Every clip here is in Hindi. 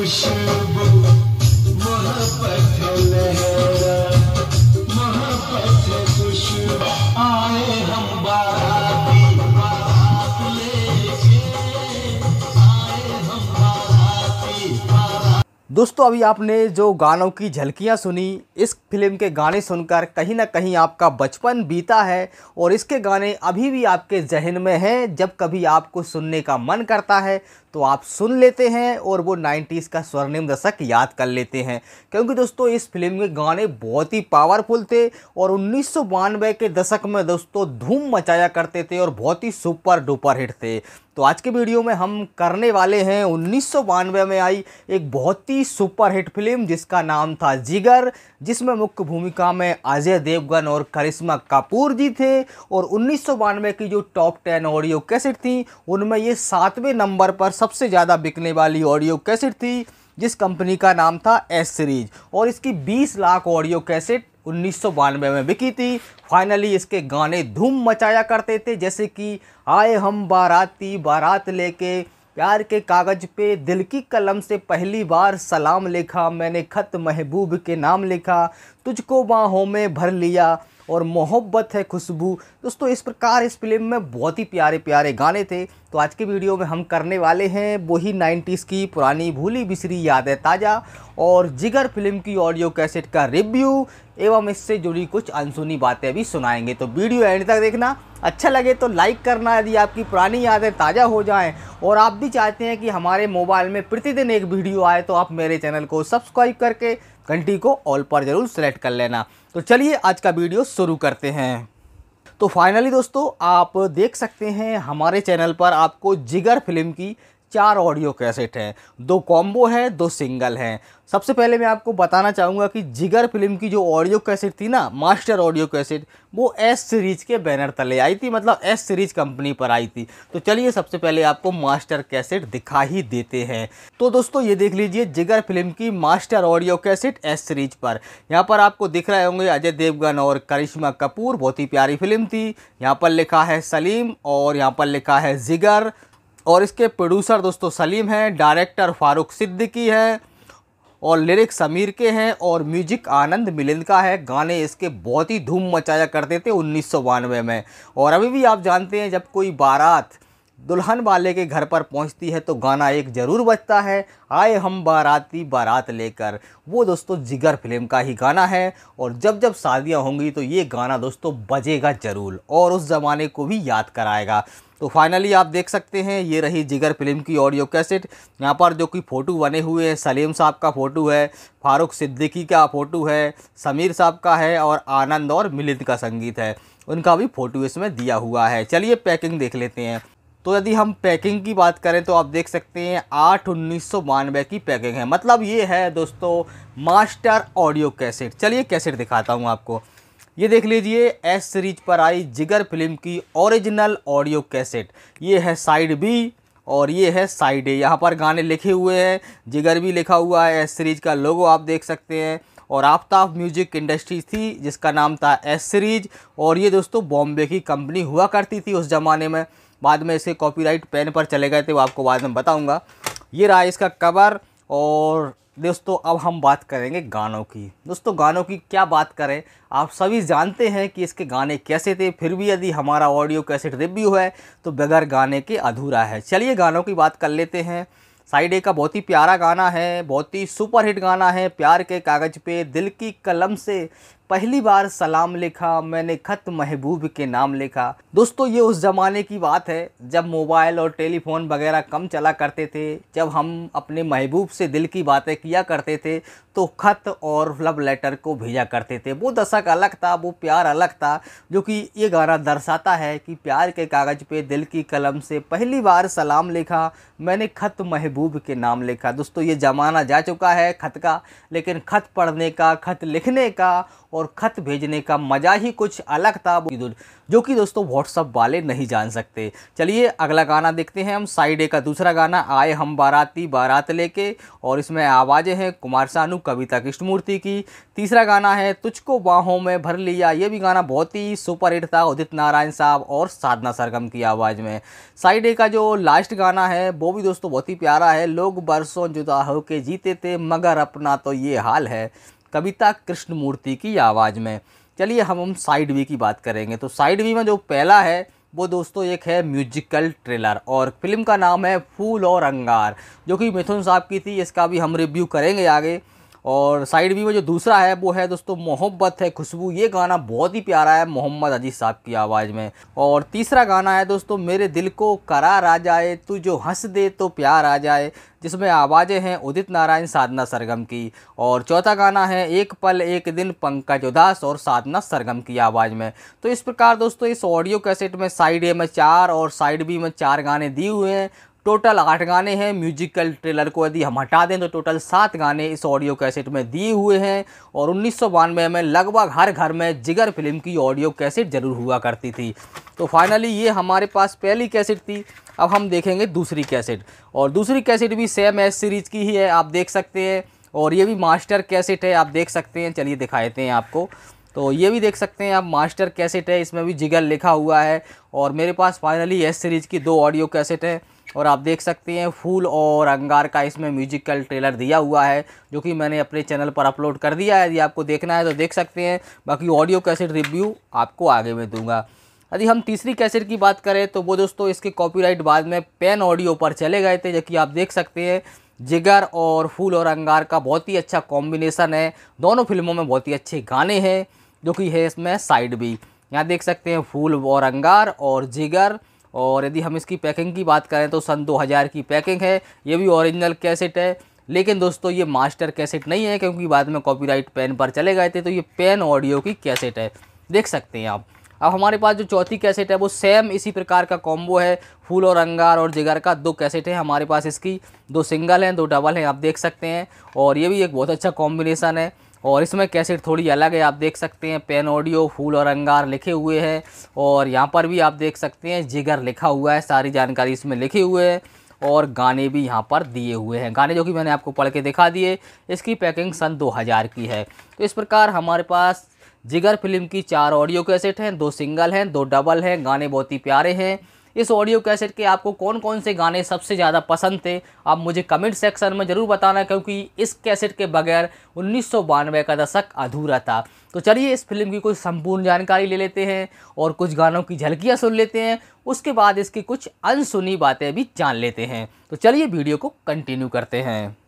खुशबू लहरा खुशबू आए हम बाराती बारात लेके आए हम बाराती दोस्तों अभी आपने जो गानों की झलकियां सुनी इस फिल्म के गाने सुनकर कहीं ना कहीं आपका बचपन बीता है और इसके गाने अभी भी आपके जहन में हैं जब कभी आपको सुनने का मन करता है तो आप सुन लेते हैं और वो 90s का स्वर्णिम दशक याद कर लेते हैं क्योंकि दोस्तों इस फिल्म के गाने बहुत ही पावरफुल थे और उन्नीस के दशक में दोस्तों धूम मचाया करते थे और बहुत ही सुपर डुपर हिट थे तो आज के वीडियो में हम करने वाले हैं उन्नीस में आई एक बहुत ही सुपर हिट फिल्म जिसका नाम था जिगर जिसमें मुख्य भूमिका में अजय देवगन और करिश्मा कपूर जी थे और उन्नीस की जो टॉप टेन ऑडियो कैसेट थी उनमें ये सातवें नंबर पर सबसे ज़्यादा बिकने वाली ऑडियो कैसेट थी जिस कंपनी का नाम था एस सीरीज और इसकी 20 लाख ऑडियो कैसेट उन्नीस में बिकी थी फाइनली इसके गाने धूम मचाया करते थे जैसे कि आए हम बाराती बारात लेके प्यार के कागज़ पे दिल की कलम से पहली बार सलाम लिखा मैंने खत महबूब के नाम लिखा तुझको बाहों में भर लिया और मोहब्बत है खुशबू दोस्तों इस प्रकार इस फिल्म में बहुत ही प्यारे प्यारे गाने थे तो आज के वीडियो में हम करने वाले हैं वही नाइन्टीज़ की पुरानी भूली बिसरी यादें ताज़ा और जिगर फिल्म की ऑडियो कैसेट का रिव्यू एवं इससे जुड़ी कुछ अनसुनी बातें भी सुनाएंगे तो वीडियो एंड तक देखना अच्छा लगे तो लाइक करना यदि आपकी पुरानी यादें ताज़ा हो जाएं और आप भी चाहते हैं कि हमारे मोबाइल में प्रतिदिन एक वीडियो आए तो आप मेरे चैनल को सब्सक्राइब करके घंटी को ऑल पर ज़रूर सेलेक्ट कर लेना तो चलिए आज का वीडियो शुरू करते हैं तो फाइनली दोस्तों आप देख सकते हैं हमारे चैनल पर आपको जिगर फिल्म की चार ऑडियो कैसेट हैं दो कॉम्बो हैं दो सिंगल हैं सबसे पहले मैं आपको बताना चाहूँगा कि जिगर फिल्म की जो ऑडियो कैसेट थी ना मास्टर ऑडियो कैसेट वो एस सीरीज़ के बैनर तले आई थी मतलब एस सीरीज़ कंपनी पर आई थी तो चलिए सबसे पहले आपको मास्टर कैसेट दिखा ही देते हैं तो दोस्तों ये देख लीजिए जिगर फिल्म की master audio cassette S series पर यहाँ पर आपको दिख रहे होंगे अजय देवगन और करिश्मा कपूर बहुत ही प्यारी फिल्म थी यहाँ पर लिखा है सलीम और यहाँ पर लिखा है जिगर और इसके प्रोड्यूसर दोस्तों सलीम हैं डायरेक्टर फारूक सिद्दीकी है और लिरिक्स समीर के हैं और म्यूजिक आनंद मिलिंद का है गाने इसके बहुत ही धूम मचाया करते थे उन्नीस में और अभी भी आप जानते हैं जब कोई बारात दुल्हन वाले के घर पर पहुंचती है तो गाना एक ज़रूर बजता है आए हम बाराती बारात लेकर वो दोस्तों जिगर फिल्म का ही गाना है और जब जब शादियाँ होंगी तो ये गाना दोस्तों बजेगा ज़रूर और उस ज़माने को भी याद कराएगा तो फाइनली आप देख सकते हैं ये रही जिगर फिल्म की ऑडियो कैसेट यहाँ पर जो कि फ़ोटो बने हुए हैं सलीम साहब का फ़ोटो है फारूक सिद्दीकी का फ़ोटो है समीर साहब का है और आनंद और मिलिंद का संगीत है उनका भी फ़ोटो इसमें दिया हुआ है चलिए पैकिंग देख लेते हैं तो यदि हम पैकिंग की बात करें तो आप देख सकते हैं आठ उन्नीस सौ की पैकिंग है मतलब ये है दोस्तों मास्टर ऑडियो कैसेट चलिए कैसेट दिखाता हूँ आपको ये देख लीजिए एस सीरीज पर आई जिगर फिल्म की ओरिजिनल ऑडियो कैसेट ये है साइड बी और ये है साइड ए यहाँ पर गाने लिखे हुए हैं जिगर भी लिखा हुआ है एस सीरीज का लोगो आप देख सकते हैं और आफ्ताब म्यूजिक इंडस्ट्रीज थी जिसका नाम था एस सीरीज और ये दोस्तों बॉम्बे की कंपनी हुआ करती थी उस ज़माने में बाद में इसके कॉपीराइट पेन पर चले गए थे वो आपको बाद में बताऊँगा ये रहा इसका कवर और दोस्तों अब हम बात करेंगे गानों की दोस्तों गानों की क्या बात करें आप सभी जानते हैं कि इसके गाने कैसे थे फिर भी यदि हमारा ऑडियो कैसेट रिव्यू है तो बगैर गाने के अधूरा है चलिए गानों की बात कर लेते हैं साइड ए का बहुत ही प्यारा गाना है बहुत ही सुपरहिट गाना है प्यार के कागज़ पे दिल की कलम से पहली बार सलाम लिखा मैंने ख़त महबूब के नाम लिखा दोस्तों ये उस ज़माने की बात है जब मोबाइल और टेलीफोन वगैरह कम चला करते थे जब हम अपने महबूब से दिल की बातें किया करते थे तो ख़त और लव लेटर को भेजा करते थे वो दशक अलग था वो प्यार अलग था जो कि ये गाना दर्शाता है कि प्यार के कागज़ पे दिल की कलम से पहली बार सलाम लिखा मैंने ख़त महबूब के नाम लिखा दोस्तों ये ज़माना जा चुका है ख़त का लेकिन ख़त पढ़ने का ख़त लिखने का और और ख़त भेजने का मज़ा ही कुछ अलग था जो कि दोस्तों व्हाट्सअप वाले नहीं जान सकते चलिए अगला गाना देखते हैं हम साइड ए का दूसरा गाना आए हम बाराती बारात लेके और इसमें आवाज़ें हैं कुमार सानू कविता कृष्णमूर्ति की तीसरा गाना है तुझको बाहों में भर लिया ये भी गाना बहुत ही सुपर हिट था उदित नारायण साहब और साधना सरगम की आवाज़ में साइड ए का जो लास्ट गाना है वो भी दोस्तों बहुत ही प्यारा है लोग बरसों जुदा होके जीते थे मगर अपना तो ये हाल है कविता कृष्णमूर्ति की आवाज़ में चलिए हम हम साइड वी की बात करेंगे तो साइड वी में जो पहला है वो दोस्तों एक है म्यूजिकल ट्रेलर और फिल्म का नाम है फूल और अंगार जो कि मिथुन साहब की थी इसका भी हम रिव्यू करेंगे आगे और साइड व्यू में जो दूसरा है वो है दोस्तों मोहब्बत है खुशबू ये गाना बहुत ही प्यारा है मोहम्मद अजीज साहब की आवाज़ में और तीसरा गाना है दोस्तों मेरे दिल को करार आ जाए तू जो हंस दे तो प्यार आ जाए जिसमें आवाज़ें हैं उदित नारायण साधना सरगम की और चौथा गाना है एक पल एक दिन पंकज उदास और साधना सरगम की आवाज़ में तो इस प्रकार दोस्तों इस ऑडियो कैसेट में साइड ए में चार और साइड बी में चार गाने दिए हुए हैं टोटल आठ गाने हैं म्यूजिकल ट्रेलर को यदि हम हटा दें तो टोटल सात गाने इस ऑडियो कैसेट में दिए हुए हैं और उन्नीस में लगभग हर घर में जिगर फिल्म की ऑडियो कैसेट ज़रूर हुआ करती थी तो फाइनली ये हमारे पास पहली कैसेट थी अब हम देखेंगे दूसरी कैसेट और दूसरी कैसेट भी सेम एस सीरीज़ की ही है आप देख सकते हैं और ये भी मास्टर कैसेट है आप देख सकते हैं चलिए दिखा देते हैं आपको तो ये भी देख सकते हैं आप मास्टर कैसेट है इसमें भी जिगर लिखा हुआ है और मेरे पास फाइनली एस सीरीज़ की दो ऑडियो कैसेट हैं और आप देख सकते हैं फूल और अंगार का इसमें म्यूजिकल ट्रेलर दिया हुआ है जो कि मैंने अपने चैनल पर अपलोड कर दिया है यदि आपको देखना है तो देख सकते हैं बाकी ऑडियो कैसेट रिव्यू आपको आगे में दूंगा यदि हम तीसरी कैसेट की बात करें तो वो दोस्तों इसके कॉपीराइट बाद में पेन ऑडियो पर चले गए थे जो कि आप देख सकते हैं जिगर और फूल और अंगार का बहुत ही अच्छा कॉम्बिनेसन है दोनों फिल्मों में बहुत ही अच्छे गाने हैं जो कि है इसमें साइड भी यहाँ देख सकते हैं फूल और अंगार और जिगर और यदि हम इसकी पैकिंग की बात करें तो सन 2000 की पैकिंग है ये भी ओरिजिनल कैसेट है लेकिन दोस्तों ये मास्टर कैसेट नहीं है क्योंकि बाद में कॉपीराइट पेन पर चले गए थे तो ये पेन ऑडियो की कैसेट है देख सकते हैं आप अब हमारे पास जो चौथी कैसेट है वो सेम इसी प्रकार का कॉम्बो है फूल और अंगार और जिगर का दो कैसेट है हमारे पास इसकी दो सिंगल हैं दो डबल हैं आप देख सकते हैं और ये भी एक बहुत अच्छा कॉम्बिनेसन है और इसमें कैसेट थोड़ी अलग है आप देख सकते हैं पेन ऑडियो फूल और अंगार लिखे हुए हैं और यहाँ पर भी आप देख सकते हैं जिगर लिखा हुआ है सारी जानकारी इसमें लिखी हुए है और गाने भी यहाँ पर दिए हुए हैं गाने जो कि मैंने आपको पढ़ के दिखा दिए इसकी पैकिंग सन 2000 की है तो इस प्रकार हमारे पास जिगर फिल्म की चार ऑडियो कैसेट हैं दो सिंगल हैं दो डबल हैं गाने बहुत ही प्यारे हैं इस ऑडियो कैसेट के आपको कौन कौन से गाने सबसे ज़्यादा पसंद थे आप मुझे कमेंट सेक्शन में ज़रूर बताना क्योंकि इस कैसेट के बगैर उन्नीस का दशक अधूरा था तो चलिए इस फिल्म की कुछ संपूर्ण जानकारी ले लेते हैं और कुछ गानों की झलकियाँ सुन लेते हैं उसके बाद इसकी कुछ अनसुनी बातें भी जान लेते हैं तो चलिए वीडियो को कंटिन्यू करते हैं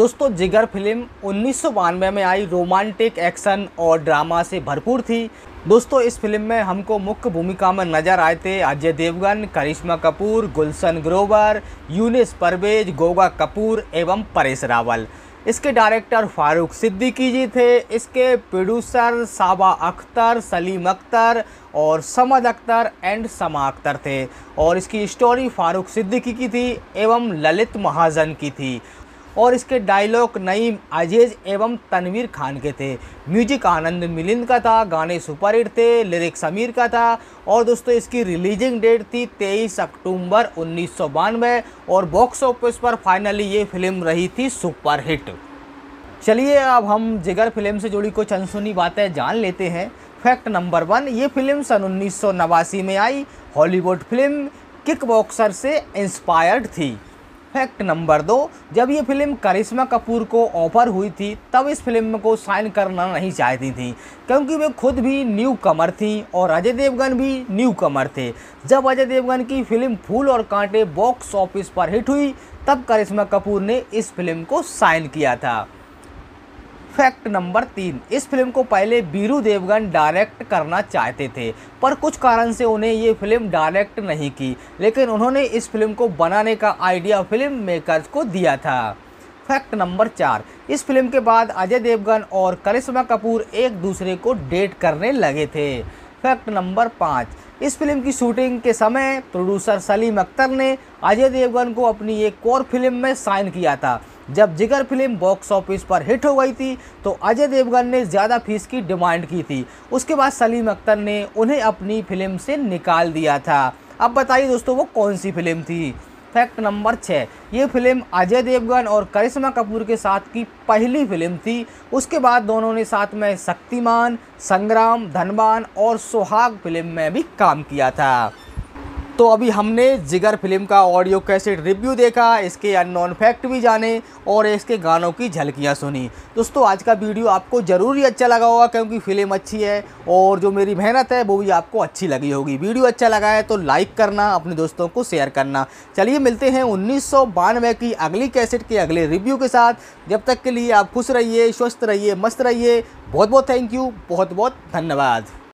दोस्तों जिगर फिल्म उन्नीस में आई रोमांटिक एक्शन और ड्रामा से भरपूर थी दोस्तों इस फिल्म में हमको मुख्य भूमिका में नज़र आए थे अजय देवगन करिश्मा कपूर गुलशन ग्रोवर यूनिस परवेज गोगा कपूर एवं परेश रावल इसके डायरेक्टर फारूक सिद्दीकी जी थे इसके प्रोड्यूसर साबा अख्तर सलीम अख्तर और समद अख्तर एंड समा अख्तर थे और इसकी स्टोरी फारूक सिद्दीकी की थी एवं ललित महाजन की थी और इसके डायलॉग नईम अजेज एवं तनवीर खान के थे म्यूजिक आनंद मिलिंद का था गाने सुपरहिट थे लिरिक समीर का था और दोस्तों इसकी रिलीजिंग डेट थी 23 अक्टूबर उन्नीस और बॉक्स ऑफिस पर फाइनली ये फिल्म रही थी सुपरहिट चलिए अब हम जिगर फिल्म से जुड़ी कुछ अनसुनी बातें जान लेते हैं फैक्ट नंबर वन ये फिल्म सन उन्नीस में आई हॉलीवुड फिल्म किक से इंस्पायर्ड थी फैक्ट नंबर दो जब ये फिल्म करिश्मा कपूर को ऑफर हुई थी तब इस फिल्म को साइन करना नहीं चाहती थी क्योंकि वे खुद भी न्यू कमर थी और अजय देवगन भी न्यू कमर थे जब अजय देवगन की फिल्म फूल और कांटे बॉक्स ऑफिस पर हिट हुई तब करिश्मा कपूर ने इस फिल्म को साइन किया था फैक्ट नंबर तीन इस फिल्म को पहले बीरू देवगन डायरेक्ट करना चाहते थे पर कुछ कारण से उन्हें ये फिल्म डायरेक्ट नहीं की लेकिन उन्होंने इस फिल्म को बनाने का आइडिया फिल्म मेकर्स को दिया था फैक्ट नंबर चार इस फिल्म के बाद अजय देवगन और करिश्मा कपूर एक दूसरे को डेट करने लगे थे फैक्ट नंबर पाँच इस फिल्म की शूटिंग के समय प्रोड्यूसर सलीम अख्तर ने अजय देवगन को अपनी एक और फिल्म में साइन किया था जब जिगर फिल्म बॉक्स ऑफिस पर हिट हो गई थी तो अजय देवगन ने ज़्यादा फीस की डिमांड की थी उसके बाद सलीम अख्तर ने उन्हें अपनी फिल्म से निकाल दिया था अब बताइए दोस्तों वो कौन सी फिल्म थी फैक्ट नंबर छः ये फिल्म अजय देवगन और करिश्मा कपूर के साथ की पहली फिल्म थी उसके बाद दोनों ने साथ में शक्तिमान संग्राम धनबान और सुहाग फिल्म में भी काम किया था तो अभी हमने जिगर फिल्म का ऑडियो कैसेट रिव्यू देखा इसके अननोन फैक्ट भी जाने और इसके गानों की झलकियाँ सुनी दोस्तों आज का वीडियो आपको ज़रूर ही अच्छा लगा होगा क्योंकि फिल्म अच्छी है और जो मेरी मेहनत है वो भी आपको अच्छी लगी होगी वीडियो अच्छा लगा है तो लाइक करना अपने दोस्तों को शेयर करना चलिए मिलते हैं उन्नीस की अगली कैसेट के अगले रिव्यू के साथ जब तक के लिए आप खुश रहिए स्वस्थ रहिए मस्त रहिए बहुत बहुत थैंक यू बहुत बहुत धन्यवाद